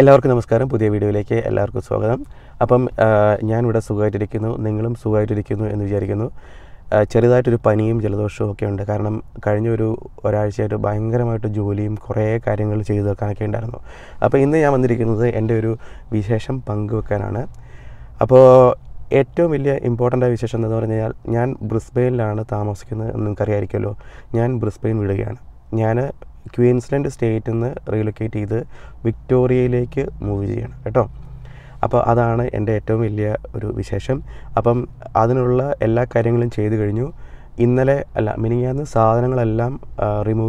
എല്ലാവർക്കും നമസ്കാരം പുതിയ വീഡിയോയിലേക്ക് എല്ലാവർക്കും സ്വാഗതം അപ്പം ഞാനിവിടെ സുഖമായിട്ടിരിക്കുന്നു നിങ്ങളും സുഖമായിട്ടിരിക്കുന്നു എന്ന് വിചാരിക്കുന്നു ചെറുതായിട്ടൊരു പനിയും ജലദോഷവും ഒക്കെ ഉണ്ട് കാരണം കഴിഞ്ഞ ഒരു ഒരാഴ്ചയായിട്ട് ഭയങ്കരമായിട്ട് ജോലിയും കുറേ കാര്യങ്ങൾ ചെയ്തു വെക്കാനൊക്കെ ഉണ്ടായിരുന്നു അപ്പോൾ ഇന്ന് ഞാൻ വന്നിരിക്കുന്നത് എൻ്റെ ഒരു വിശേഷം പങ്കുവെക്കാനാണ് അപ്പോൾ ഏറ്റവും വലിയ ഇമ്പോർട്ടൻ്റ് ആയ വിശേഷം എന്ന് പറഞ്ഞു കഴിഞ്ഞാൽ ഞാൻ ബ്രിസ്ബെയിനിലാണ് താമസിക്കുന്നത് എന്ന് നിങ്ങൾക്കറിയായിരിക്കുമല്ലോ ഞാൻ ബ്രിസ്ബെയിൻ വിടുകയാണ് ഞാൻ ക്വീൻസ്ലൻഡ് സ്റ്റേറ്റിൽ നിന്ന് റീലൊക്കേറ്റ് ചെയ്ത് വിക്ടോറിയയിലേക്ക് മൂവ് ചെയ്യണം കേട്ടോ അപ്പോൾ അതാണ് എൻ്റെ ഏറ്റവും വലിയ ഒരു വിശേഷം അപ്പം അതിനുള്ള എല്ലാ കാര്യങ്ങളും ചെയ്തു കഴിഞ്ഞു ഇന്നലെ അല്ല മിനിങ്ങാന്ന് സാധനങ്ങളെല്ലാം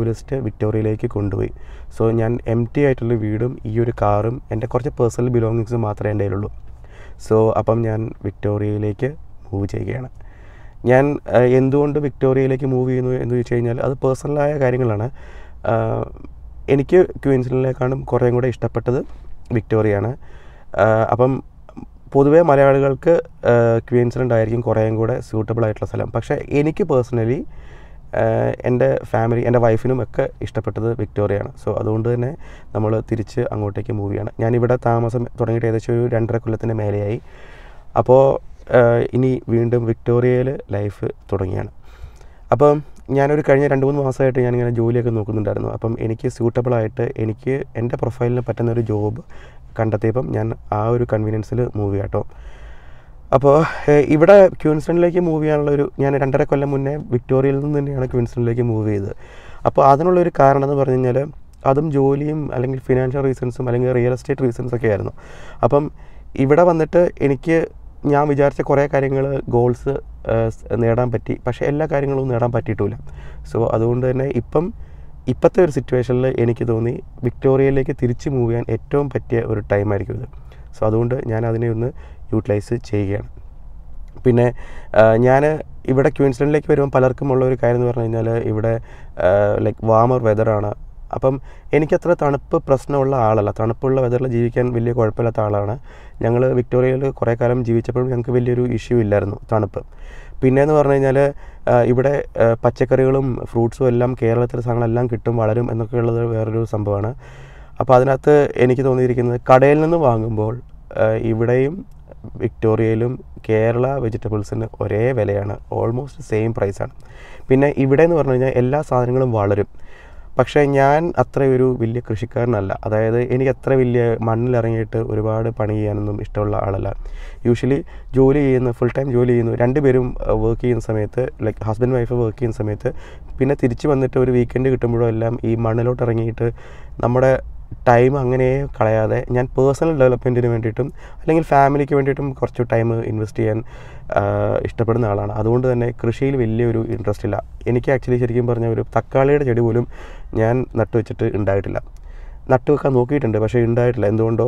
ലിസ്റ്റ് വിക്ടോറിയയിലേക്ക് കൊണ്ടുപോയി സോ ഞാൻ എം ടി ആയിട്ടുള്ള വീടും ഈ ഒരു കാറും എൻ്റെ കുറച്ച് പേഴ്സണൽ ബിലോങ്ങിങ്സും മാത്രമേ എൻ്റെ കയ്യിലുള്ളൂ സോ അപ്പം ഞാൻ വിക്ടോറിയയിലേക്ക് മൂവ് ചെയ്യുകയാണ് ഞാൻ എന്തുകൊണ്ട് വിക്ടോറിയയിലേക്ക് മൂവ് ചെയ്യുന്നു എന്ന് ചോദിച്ചു കഴിഞ്ഞാൽ അത് പേഴ്സണലായ കാര്യങ്ങളാണ് എനിക്ക് ക്വീൻസിലേക്കാളും കുറേയും കൂടെ ഇഷ്ടപ്പെട്ടത് വിക്ടോറിയയാണ് അപ്പം പൊതുവേ മലയാളികൾക്ക് ക്വീൻസിലുണ്ടായിരിക്കും കുറേയും കൂടെ സ്യൂട്ടബിൾ ആയിട്ടുള്ള സ്ഥലം പക്ഷേ എനിക്ക് പേഴ്സണലി എൻ്റെ ഫാമിലി എൻ്റെ വൈഫിനും ഒക്കെ ഇഷ്ടപ്പെട്ടത് വിക്ടോറിയയാണ് സോ അതുകൊണ്ട് തന്നെ നമ്മൾ തിരിച്ച് അങ്ങോട്ടേക്ക് മൂവ് ചെയ്യണം ഞാനിവിടെ താമസം തുടങ്ങിയിട്ട് ഏകദേശം ഒരു രണ്ടര കൊല്ലത്തിൻ്റെ മേലെയായി അപ്പോൾ ഇനി വീണ്ടും വിക്ടോറിയയിൽ ലൈഫ് തുടങ്ങിയാണ് അപ്പം ഞാനൊരു കഴിഞ്ഞ രണ്ട് മൂന്ന് മാസമായിട്ട് ഞാനിങ്ങനെ ജോലിയൊക്കെ നോക്കുന്നുണ്ടായിരുന്നു അപ്പം എനിക്ക് സ്യൂട്ടബിളായിട്ട് എനിക്ക് എൻ്റെ പ്രൊഫൈലിന് പറ്റുന്ന ഒരു ജോബ് കണ്ടെത്തിയപ്പം ഞാൻ ആ ഒരു കൺവീനിയൻസിൽ മൂവ് കേട്ടോ അപ്പോൾ ഇവിടെ ക്യൂൻസ്റ്റണിലേക്ക് മൂവ് ചെയ്യാനുള്ളൊരു ഞാൻ രണ്ടര കൊല്ലം മുന്നേ വിക്ടോറിയയിൽ നിന്ന് തന്നെയാണ് ക്യൂൻസ്റ്റണിലേക്ക് മൂവ് ചെയ്തത് അപ്പോൾ അതിനുള്ളൊരു കാരണം എന്ന് പറഞ്ഞു കഴിഞ്ഞാൽ അതും ജോലിയും അല്ലെങ്കിൽ ഫിനാൻഷ്യൽ റീസൺസും അല്ലെങ്കിൽ റിയൽ എസ്റ്റേറ്റ് റീസൺസൊക്കെ ആയിരുന്നു അപ്പം ഇവിടെ വന്നിട്ട് എനിക്ക് ഞാൻ വിചാരിച്ച കുറേ കാര്യങ്ങൾ ഗോൾസ് നേടാൻ പറ്റി പക്ഷേ എല്ലാ കാര്യങ്ങളും നേടാൻ പറ്റിയിട്ടില്ല സോ അതുകൊണ്ട് തന്നെ ഇപ്പം ഇപ്പോഴത്തെ ഒരു സിറ്റുവേഷനിൽ എനിക്ക് തോന്നി വിക്ടോറിയയിലേക്ക് തിരിച്ച് മൂവ് ചെയ്യാൻ ഏറ്റവും പറ്റിയ ഒരു ടൈമായിരിക്കും ഇത് സോ അതുകൊണ്ട് ഞാൻ അതിനെ ഒന്ന് യൂട്ടിലൈസ് ചെയ്യുകയാണ് പിന്നെ ഞാൻ ഇവിടെ ക്യൂൻസ്ലൻഡിലേക്ക് വരുമ്പോൾ പലർക്കും ഉള്ള ഒരു കാര്യം എന്ന് പറഞ്ഞു കഴിഞ്ഞാൽ ഇവിടെ ലൈക്ക് വാമർ വെതറാണ് അപ്പം എനിക്കത്ര തണുപ്പ് പ്രശ്നമുള്ള ആളല്ല തണുപ്പുള്ള വെതറിൽ ജീവിക്കാൻ വലിയ കുഴപ്പമില്ലാത്ത ആളാണ് ഞങ്ങൾ വിക്ടോറിയയിൽ കുറേ കാലം ജീവിച്ചപ്പോഴും ഞങ്ങൾക്ക് വലിയൊരു ഇഷ്യൂ ഇല്ലായിരുന്നു തണുപ്പ് പിന്നെയെന്ന് പറഞ്ഞു കഴിഞ്ഞാൽ ഇവിടെ പച്ചക്കറികളും ഫ്രൂട്ട്സും എല്ലാം കേരളത്തിലെ സാധനങ്ങളെല്ലാം കിട്ടും വളരും എന്നൊക്കെ വേറൊരു സംഭവമാണ് അപ്പോൾ അതിനകത്ത് എനിക്ക് തോന്നിയിരിക്കുന്നത് കടയിൽ നിന്ന് വാങ്ങുമ്പോൾ ഇവിടെയും വിക്ടോറിയയിലും കേരള വെജിറ്റബിൾസിന് ഒരേ വിലയാണ് ഓൾമോസ്റ്റ് സെയിം പ്രൈസാണ് പിന്നെ ഇവിടെ എന്ന് പറഞ്ഞു കഴിഞ്ഞാൽ എല്ലാ സാധനങ്ങളും വളരും പക്ഷേ ഞാൻ അത്ര ഒരു വലിയ കൃഷിക്കാരനല്ല അതായത് എനിക്ക് അത്ര വലിയ മണ്ണിലിറങ്ങിയിട്ട് ഒരുപാട് പണി ചെയ്യാനൊന്നും ഇഷ്ടമുള്ള ആളല്ല യൂഷ്വലി ജോലി ചെയ്യുന്ന ഫുൾ ടൈം ജോലി ചെയ്യുന്നു രണ്ടുപേരും വർക്ക് ചെയ്യുന്ന സമയത്ത് ലൈക്ക് ഹസ്ബൻഡ് വൈഫ് വർക്ക് ചെയ്യുന്ന സമയത്ത് പിന്നെ തിരിച്ച് വന്നിട്ട് ഒരു വീക്കെൻഡ് കിട്ടുമ്പോഴോ എല്ലാം ഈ മണ്ണിലോട്ട് ഇറങ്ങിയിട്ട് നമ്മുടെ ടൈം അങ്ങനെ കളയാതെ ഞാൻ പേഴ്സണൽ ഡെവലപ്മെൻറ്റിന് വേണ്ടിയിട്ടും അല്ലെങ്കിൽ ഫാമിലിക്ക് വേണ്ടിയിട്ടും കുറച്ച് ടൈം ഇൻവെസ്റ്റ് ചെയ്യാൻ ഇഷ്ടപ്പെടുന്ന ആളാണ് അതുകൊണ്ട് തന്നെ കൃഷിയിൽ വലിയൊരു ഇൻട്രസ്റ്റ് ഇല്ല എനിക്ക് ആക്ച്വലി ശരിക്കും പറഞ്ഞ ഒരു തക്കാളിയുടെ ചെടി പോലും ഞാൻ നട്ടുവെച്ചിട്ട് ഉണ്ടായിട്ടില്ല നട്ടുവെക്കാൻ നോക്കിയിട്ടുണ്ട് പക്ഷേ ഉണ്ടായിട്ടില്ല എന്തുകൊണ്ടോ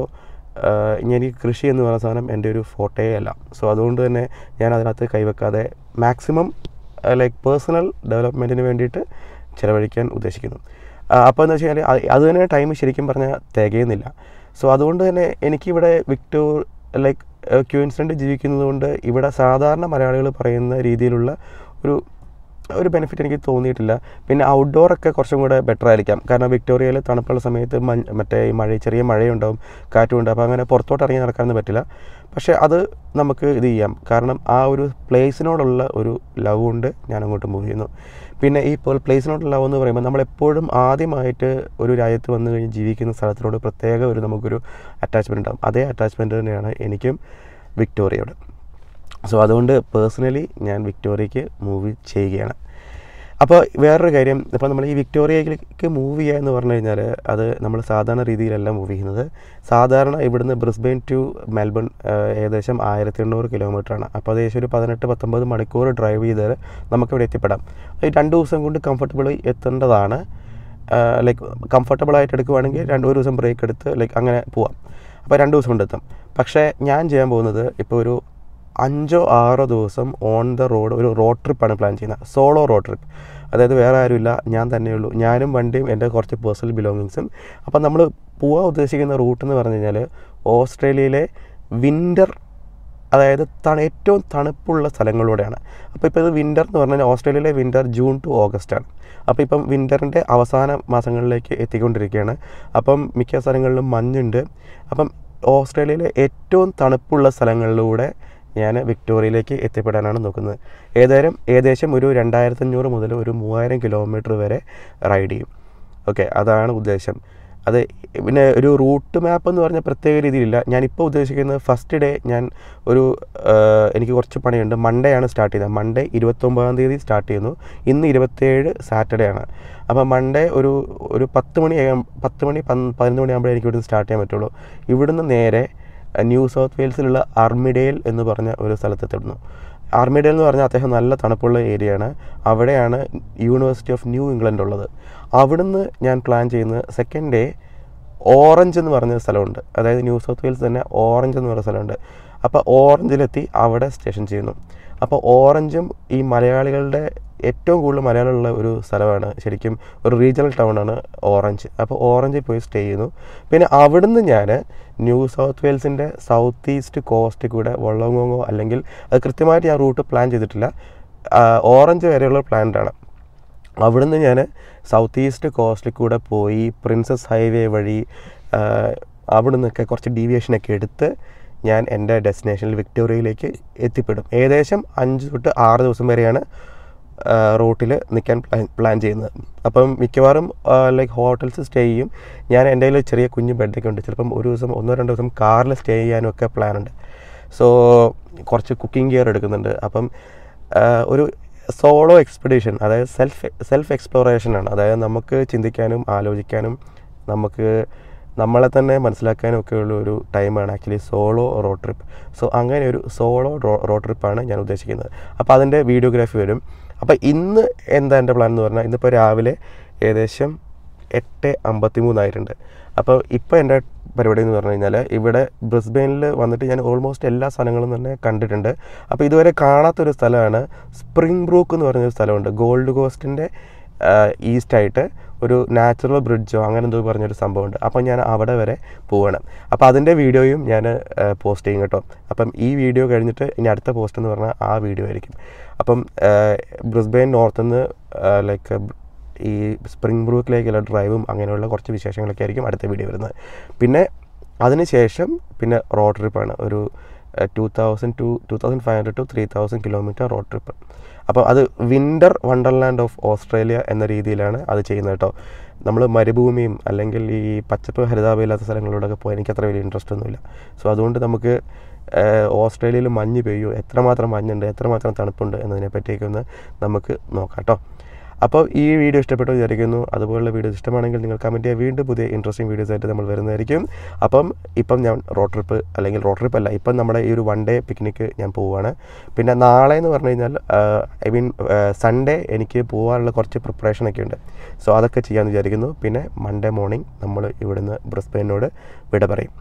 എനിക്ക് കൃഷി എന്ന് പറയുന്ന സാധനം എൻ്റെ ഒരു ഫോട്ടേ അല്ല സോ അതുകൊണ്ട് തന്നെ ഞാൻ അതിനകത്ത് കൈവെക്കാതെ മാക്സിമം ലൈക്ക് പേഴ്സണൽ ഡെവലപ്മെൻറ്റിന് വേണ്ടിയിട്ട് ചിലവഴിക്കാൻ ഉദ്ദേശിക്കുന്നു അപ്പോൾ എന്ന് വെച്ച് കഴിഞ്ഞാൽ അതുതന്നെ ടൈം ശരിക്കും പറഞ്ഞാൽ തികയുന്നില്ല സോ അതുകൊണ്ട് തന്നെ എനിക്കിവിടെ വിക്ടോർ ലൈക്ക് ക്യൂൻസിഡൻ്റ് ജീവിക്കുന്നതുകൊണ്ട് ഇവിടെ സാധാരണ മലയാളികൾ പറയുന്ന രീതിയിലുള്ള ഒരു ഒരു ബെനിഫിറ്റ് എനിക്ക് തോന്നിയിട്ടില്ല പിന്നെ ഔട്ട്ഡോർ ഒക്കെ കുറച്ചും കൂടെ ബെറ്റർ ആയിരിക്കാം കാരണം വിക്ടോറിയയിൽ തണുപ്പുള്ള സമയത്ത് മറ്റേ ഈ മഴ ചെറിയ മഴയുണ്ടാവും കാറ്റുമുണ്ട് അപ്പോൾ അങ്ങനെ പുറത്തോട്ട് ഇറങ്ങി നടക്കാനൊന്നും പറ്റില്ല പക്ഷേ അത് നമുക്ക് ഇത് ചെയ്യാം കാരണം ആ ഒരു പ്ലേസിനോടുള്ള ഒരു ലവ് കൊണ്ട് ഞാൻ അങ്ങോട്ട് മൂവ് ചെയ്യുന്നു പിന്നെ ഈ പ്ലേസിനോടുള്ള ലവ് എന്ന് പറയുമ്പോൾ നമ്മളെപ്പോഴും ആദ്യമായിട്ട് ഒരു രാജ്യത്ത് വന്നു കഴിഞ്ഞ് ജീവിക്കുന്ന സ്ഥലത്തിനോട് പ്രത്യേക ഒരു നമുക്കൊരു അറ്റാച്ച്മെൻ്റ് ഉണ്ടാകും അതേ അറ്റാച്ച്മെൻറ്റ് തന്നെയാണ് എനിക്കും വിക്ടോറിയയോട് സോ അതുകൊണ്ട് പേഴ്സണലി ഞാൻ വിക്ടോറിയയ്ക്ക് മൂവ് ചെയ്യുകയാണ് അപ്പോൾ വേറൊരു കാര്യം ഇപ്പോൾ നമ്മൾ ഈ വിക്ടോറിയയിലേക്ക് മൂവ് ചെയ്യുക എന്ന് പറഞ്ഞു കഴിഞ്ഞാൽ അത് നമ്മൾ സാധാരണ രീതിയിലല്ല മൂവ് ചെയ്യുന്നത് സാധാരണ ഇവിടുന്ന് ബ്രിസ്ബെയിൻ ടു മെൽബൺ ഏകദേശം ആയിരത്തി എണ്ണൂറ് കിലോമീറ്ററാണ് അപ്പോൾ ഏകദേശം ഒരു പതിനെട്ട് പത്തൊമ്പത് മണിക്കൂർ ഡ്രൈവ് ചെയ്താൽ നമുക്കിവിടെ എത്തിപ്പെടാം ഈ രണ്ട് ദിവസം കൊണ്ട് കംഫർട്ടബിളി എത്തേണ്ടതാണ് ലൈക്ക് കംഫർട്ടബിളായിട്ട് എടുക്കുവാണെങ്കിൽ രണ്ട് ഒരു ദിവസം ബ്രേക്ക് എടുത്ത് ലൈക്ക് അങ്ങനെ പോവാം അപ്പോൾ രണ്ട് ദിവസം കൊണ്ട് എത്താം പക്ഷേ ഞാൻ ചെയ്യാൻ പോകുന്നത് ഇപ്പോൾ ഒരു അഞ്ചോ ആറോ ദിവസം ഓൺ ദ റോഡ് ഒരു റോഡ് ട്രിപ്പാണ് പ്ലാൻ ചെയ്യുന്നത് സോളോ റോഡ് ട്രിപ്പ് അതായത് വേറെ ആരുമില്ല ഞാൻ തന്നെയുള്ളൂ ഞാനും വണ്ടിയും എൻ്റെ കുറച്ച് പേഴ്സണൽ ബിലോങ്ങിങ്സും അപ്പം നമ്മൾ പോകാൻ ഉദ്ദേശിക്കുന്ന റൂട്ട് എന്ന് പറഞ്ഞു കഴിഞ്ഞാൽ ഓസ്ട്രേലിയയിലെ വിൻ്റർ അതായത് തണ ഏറ്റവും തണുപ്പുള്ള സ്ഥലങ്ങളിലൂടെയാണ് അപ്പോൾ ഇപ്പോൾ ഇത് വിൻ്റർ എന്ന് പറഞ്ഞാൽ ഓസ്ട്രേലിയയിലെ വിൻ്റർ ജൂൺ ടു ഓഗസ്റ്റ് ആണ് അപ്പോൾ ഇപ്പം വിൻ്ററിൻ്റെ അവസാന മാസങ്ങളിലേക്ക് എത്തിക്കൊണ്ടിരിക്കുകയാണ് അപ്പം മിക്ക സ്ഥലങ്ങളിലും മഞ്ഞുണ്ട് അപ്പം ഓസ്ട്രേലിയയിലെ ഏറ്റവും തണുപ്പുള്ള സ്ഥലങ്ങളിലൂടെ ഞാൻ വിക്ടോറിയയിലേക്ക് എത്തിപ്പെടാനാണ് നോക്കുന്നത് ഏതായാലും ഏകദേശം ഒരു രണ്ടായിരത്തഞ്ഞൂറ് മുതൽ ഒരു മൂവായിരം കിലോമീറ്റർ വരെ റൈഡ് ചെയ്യും ഓക്കെ അതാണ് ഉദ്ദേശം അത് പിന്നെ ഒരു റൂട്ട് മാപ്പ് എന്ന് പറഞ്ഞാൽ പ്രത്യേക രീതിയിലില്ല ഞാനിപ്പോൾ ഉദ്ദേശിക്കുന്നത് ഫസ്റ്റ് ഡേ ഞാൻ ഒരു എനിക്ക് കുറച്ച് പണിയുണ്ട് മൺഡേ ആണ് സ്റ്റാർട്ട് ചെയ്യുന്നത് മൺഡേ ഇരുപത്തൊമ്പതാം തീയതി സ്റ്റാർട്ട് ചെയ്യുന്നു ഇന്ന് ഇരുപത്തേഴ് സാറ്റർഡേ ആണ് അപ്പോൾ മൺഡേ ഒരു ഒരു പത്ത് മണി പത്ത് മണി പതിനൊന്ന് മണിയാകുമ്പോഴേ എനിക്ക് ഇവിടുന്ന് സ്റ്റാർട്ട് ചെയ്യാൻ പറ്റുള്ളൂ ഇവിടുന്ന് നേരെ ന്യൂ സൗത്ത് വെയിൽസിലുള്ള ആർമിഡേൽ എന്ന് പറഞ്ഞ ഒരു സ്ഥലത്തെത്തിടുന്നു ആർമിഡേൽ എന്ന് പറഞ്ഞാൽ അദ്ദേഹം നല്ല തണുപ്പുള്ള ഏരിയയാണ് അവിടെയാണ് യൂണിവേഴ്സിറ്റി ഓഫ് ന്യൂ ഇംഗ്ലണ്ട് ഉള്ളത് അവിടുന്ന് ഞാൻ പ്ലാൻ ചെയ്യുന്നത് സെക്കൻഡ് ഡേ ഓറഞ്ച് എന്ന് പറഞ്ഞ സ്ഥലമുണ്ട് അതായത് ന്യൂ സൗത്ത് വെയിൽസ് തന്നെ ഓറഞ്ച് എന്ന് പറഞ്ഞ സ്ഥലമുണ്ട് അപ്പോൾ ഓറഞ്ചിലെത്തി അവിടെ സ്റ്റേഷൻ ചെയ്യുന്നു അപ്പോൾ ഓറഞ്ചും ഈ മലയാളികളുടെ ഏറ്റവും കൂടുതൽ മലയാളമുള്ള ഒരു സ്ഥലമാണ് ശരിക്കും ഒരു റീജിയണൽ ടൗണാണ് ഓറഞ്ച് അപ്പോൾ ഓറഞ്ചിൽ പോയി സ്റ്റേ ചെയ്യുന്നു പിന്നെ അവിടുന്ന് ഞാൻ ന്യൂ സൗത്ത് വെയിൽസിൻ്റെ സൗത്ത് ഈസ്റ്റ് കോസ്റ്റിൽ കൂടെ വള്ളംകോങ്ങോ അല്ലെങ്കിൽ അത് കൃത്യമായിട്ട് ഞാൻ റൂട്ട് പ്ലാൻ ചെയ്തിട്ടില്ല ഓറഞ്ച് വരെയുള്ള പ്ലാൻഡാണ് അവിടുന്ന് ഞാൻ സൗത്ത് ഈസ്റ്റ് കോസ്റ്റിൽ കൂടെ പോയി പ്രിൻസസ് ഹൈവേ വഴി അവിടുന്നൊക്കെ കുറച്ച് ഡീവിയേഷനൊക്കെ എടുത്ത് ഞാൻ എൻ്റെ ഡെസ്റ്റിനേഷനിൽ വിക്ടോറിയയിലേക്ക് എത്തിപ്പെടും ഏകദേശം അഞ്ച് തൊട്ട് ആറ് ദിവസം വരെയാണ് റൂട്ടിൽ നിൽക്കാൻ പ്ലാൻ പ്ലാൻ ചെയ്യുന്നത് അപ്പം മിക്കവാറും ലൈക്ക് ഹോട്ടൽസ് സ്റ്റേ ചെയ്യും ഞാൻ എൻ്റെ കയ്യിൽ ചെറിയ കുഞ്ഞു ബെഡൊക്കെ ഉണ്ട് ചിലപ്പം ഒരു ദിവസം ഒന്നോ രണ്ടോ ദിവസം കാറിൽ സ്റ്റേ ചെയ്യാനും ഒക്കെ ഉണ്ട് സോ കുറച്ച് കുക്കിംഗ് ഗിയർ എടുക്കുന്നുണ്ട് അപ്പം ഒരു സോളോ എക്സ്പെഡീഷൻ അതായത് സെൽഫ് സെൽഫ് എക്സ്പ്ലോറേഷനാണ് അതായത് നമുക്ക് ചിന്തിക്കാനും ആലോചിക്കാനും നമുക്ക് നമ്മളെ തന്നെ മനസ്സിലാക്കാനൊക്കെയുള്ള ഒരു ടൈമാണ് actually solo road trip so അങ്ങനെ ഒരു സോളോ റോഡ് ട്രിപ്പാണ് ഞാൻ ഉദ്ദേശിക്കുന്നത് അപ്പോൾ അതിൻ്റെ വീഡിയോഗ്രാഫി വരും അപ്പോൾ ഇന്ന് എന്താ എൻ്റെ പ്ലാൻ എന്ന് പറഞ്ഞാൽ ഇന്നിപ്പോൾ രാവിലെ ഏകദേശം എട്ട് അമ്പത്തി മൂന്നായിട്ടുണ്ട് അപ്പോൾ ഇപ്പോൾ എൻ്റെ പരിപാടി എന്ന് പറഞ്ഞു കഴിഞ്ഞാൽ ഇവിടെ ബ്രിസ്ബെയിനിൽ വന്നിട്ട് ഞാൻ ഓൾമോസ്റ്റ് എല്ലാ സ്ഥലങ്ങളും തന്നെ കണ്ടിട്ടുണ്ട് അപ്പോൾ ഇതുവരെ കാണാത്തൊരു സ്ഥലമാണ് സ്പ്രിംഗ് ബ്രൂക്ക് എന്ന് പറഞ്ഞൊരു സ്ഥലമുണ്ട് ഗോൾഡ് കോസ്റ്റിൻ്റെ ഈസ്റ്റായിട്ട് ഒരു നാച്ചുറൽ ബ്രിഡ്ജോ അങ്ങനെ എന്തോ പറഞ്ഞൊരു സംഭവമുണ്ട് അപ്പോൾ ഞാൻ അവിടെ വരെ പോവണം അപ്പോൾ അതിൻ്റെ വീഡിയോയും ഞാൻ പോസ്റ്റ് ചെയ്യും കേട്ടോ അപ്പം ഈ വീഡിയോ കഴിഞ്ഞിട്ട് ഇനി അടുത്ത പോസ്റ്റ് എന്ന് പറഞ്ഞാൽ ആ വീഡിയോ ആയിരിക്കും അപ്പം ബ്രിസ്ബെയിൻ നോർത്ത് നിന്ന് ലൈക്ക് ഈ സ്പ്രിംഗ് ബ്രൂക്കിലേക്കുള്ള ഡ്രൈവും അങ്ങനെയുള്ള കുറച്ച് വിശേഷങ്ങളൊക്കെ ആയിരിക്കും അടുത്ത വീഡിയോ വരുന്നത് പിന്നെ അതിനുശേഷം പിന്നെ റോഡ് ട്രിപ്പാണ് ഒരു two thousand two two thousand five hundred two three thousand kilometre road trip അപ്പോൾ അത് വിൻ്റർ വണ്ടർലാൻഡ് ഓഫ് ഓസ്ട്രേലിയ എന്ന രീതിയിലാണ് അത് ചെയ്യുന്നത് കേട്ടോ നമ്മൾ മരുഭൂമിയും അല്ലെങ്കിൽ ഈ പച്ചപ്പ് ഹരിതാപമില്ലാത്ത സ്ഥലങ്ങളിലൂടെയൊക്കെ പോകാൻ എനിക്ക് അത്ര വലിയ ഇൻട്രസ്റ്റ് ഒന്നുമില്ല സോ അതുകൊണ്ട് നമുക്ക് ഓസ്ട്രേലിയയിൽ മഞ്ഞ് പെയ്യോ എത്രമാത്രം മഞ്ഞുണ്ട് എത്രമാത്രം തണുപ്പുണ്ട് എന്നതിനെ പറ്റിയൊക്കെ ഒന്ന് നമുക്ക് നോക്കാം കേട്ടോ അപ്പോൾ ഈ വീഡിയോ ഇഷ്ടപ്പെട്ടു വിചാരിക്കുന്നു അതുപോലുള്ള വീഡിയോസ് ഇഷ്ടമാണെങ്കിൽ നിങ്ങൾ കമൻറ്റ് ചെയ്യുക വീണ്ടും പുതിയ ഇൻട്രസ്റ്റിംഗ് വീഡിയോസ് ആയിട്ട് നമ്മൾ വരുന്നതായിരിക്കും അപ്പം ഇപ്പം ഞാൻ റോഡ് ട്രിപ്പ് അല്ലെങ്കിൽ റോഡ് ട്രിപ്പ് അല്ല ഇപ്പം നമ്മുടെ ഈ ഒരു വൺ ഡേ പിക്നിക്ക് ഞാൻ പോവുകയാണ് പിന്നെ നാളെ എന്ന് പറഞ്ഞു കഴിഞ്ഞാൽ ഐ മീൻ സൺഡേ എനിക്ക് പോകാനുള്ള കുറച്ച് പ്രിപ്പറേഷനൊക്കെ ഉണ്ട് സോ അതൊക്കെ ചെയ്യാമെന്ന് വിചാരിക്കുന്നു പിന്നെ മൺഡേ മോർണിംഗ് നമ്മൾ ഇവിടുന്ന് ബ്രിസ്ബെയിനോട് വിട പറയും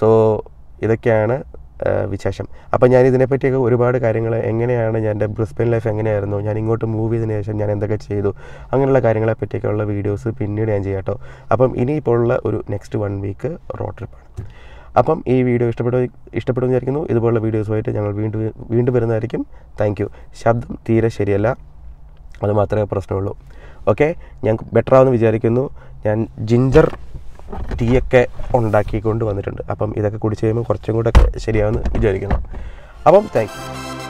സോ ഇതൊക്കെയാണ് വിശേഷം അപ്പോൾ ഞാൻ ഇതിനെപ്പറ്റിയൊക്കെ ഒരുപാട് കാര്യങ്ങൾ എങ്ങനെയാണ് ഞാൻ എൻ്റെ ബ്രിസ്ബൻ ലൈഫ് എങ്ങനെയായിരുന്നു ഞാൻ ഇങ്ങോട്ട് മൂവ് ചെയ്തതിന് ശേഷം ഞാൻ എന്തൊക്കെ ചെയ്തു അങ്ങനെയുള്ള കാര്യങ്ങളെ ഉള്ള വീഡിയോസ് പിന്നീട് ഞാൻ ചെയ്യാം കേട്ടോ അപ്പം ഇനിയിപ്പോൾ ഉള്ള ഒരു നെക്സ്റ്റ് വൺ വീക്ക് റോഡ് ട്രിപ്പാണ് അപ്പം ഈ വീഡിയോ ഇഷ്ടപ്പെടും ഇഷ്ടപ്പെടുമെന്ന് വിചാരിക്കുന്നു ഇതുപോലുള്ള വീഡിയോസുമായിട്ട് ഞങ്ങൾ വീണ്ടും വീണ്ടും വരുന്നതായിരിക്കും താങ്ക് യു ശബ്ദം തീരെ ശരിയല്ല അത് മാത്രമേ പ്രശ്നമുള്ളൂ ഓക്കെ ഞാൻ ബെറ്റർ ആവുമെന്ന് വിചാരിക്കുന്നു ഞാൻ ജിഞ്ചർ ടീയൊക്കെ ഉണ്ടാക്കിക്കൊണ്ട് വന്നിട്ടുണ്ട് അപ്പം ഇതൊക്കെ കുടിച്ച് കഴിയുമ്പോൾ കുറച്ചും കൂടെ ശരിയാവുമെന്ന് വിചാരിക്കുന്നു അപ്പം താങ്ക്